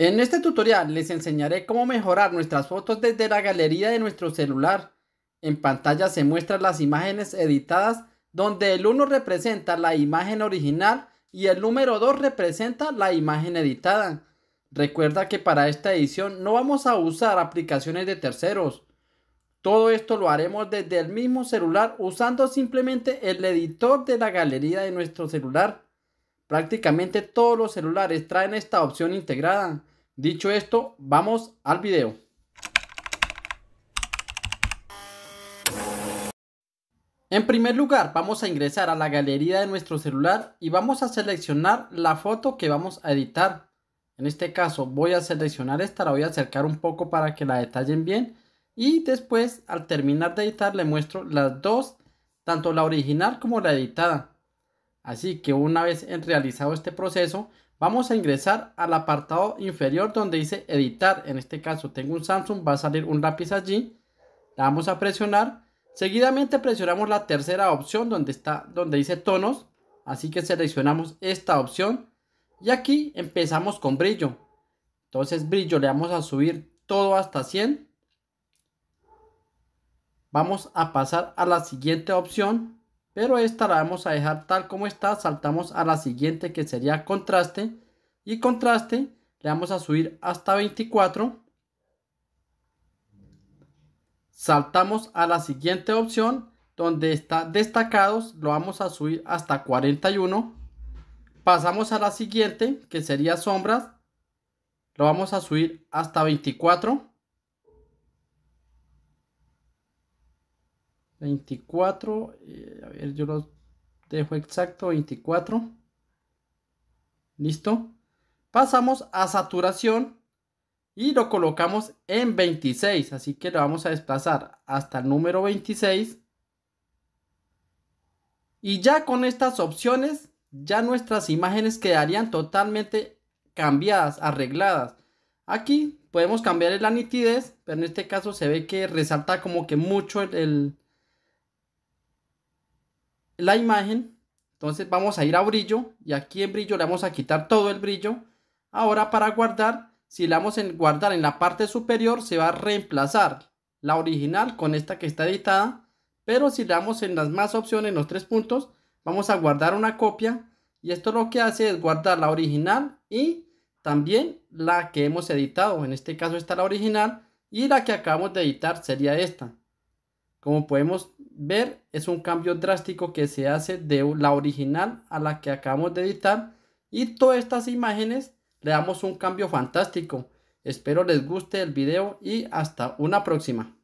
En este tutorial les enseñaré cómo mejorar nuestras fotos desde la galería de nuestro celular. En pantalla se muestran las imágenes editadas donde el 1 representa la imagen original y el número 2 representa la imagen editada. Recuerda que para esta edición no vamos a usar aplicaciones de terceros. Todo esto lo haremos desde el mismo celular usando simplemente el editor de la galería de nuestro celular. Prácticamente todos los celulares traen esta opción integrada Dicho esto, vamos al video. En primer lugar, vamos a ingresar a la galería de nuestro celular y vamos a seleccionar la foto que vamos a editar. En este caso voy a seleccionar esta, la voy a acercar un poco para que la detallen bien. Y después, al terminar de editar, le muestro las dos, tanto la original como la editada. Así que una vez realizado este proceso, vamos a ingresar al apartado inferior donde dice editar. En este caso tengo un Samsung, va a salir un lápiz allí. vamos a presionar. Seguidamente presionamos la tercera opción donde, está, donde dice tonos. Así que seleccionamos esta opción. Y aquí empezamos con brillo. Entonces brillo le vamos a subir todo hasta 100. Vamos a pasar a la siguiente opción pero esta la vamos a dejar tal como está. Saltamos a la siguiente que sería contraste. Y contraste le vamos a subir hasta 24. Saltamos a la siguiente opción donde está destacados. Lo vamos a subir hasta 41. Pasamos a la siguiente que sería sombras. Lo vamos a subir hasta 24. 24, eh, a ver, yo lo dejo exacto, 24. Listo. Pasamos a saturación y lo colocamos en 26, así que lo vamos a desplazar hasta el número 26. Y ya con estas opciones, ya nuestras imágenes quedarían totalmente cambiadas, arregladas. Aquí podemos cambiar la nitidez, pero en este caso se ve que resalta como que mucho el la imagen. Entonces vamos a ir a brillo y aquí en brillo le vamos a quitar todo el brillo. Ahora para guardar, si le damos en guardar en la parte superior se va a reemplazar la original con esta que está editada. Pero si le damos en las más opciones, los tres puntos, vamos a guardar una copia. Y esto lo que hace es guardar la original y también la que hemos editado. En este caso está la original y la que acabamos de editar sería esta. Como podemos ver, es un cambio drástico que se hace de la original a la que acabamos de editar y todas estas imágenes le damos un cambio fantástico. Espero les guste el video y hasta una próxima.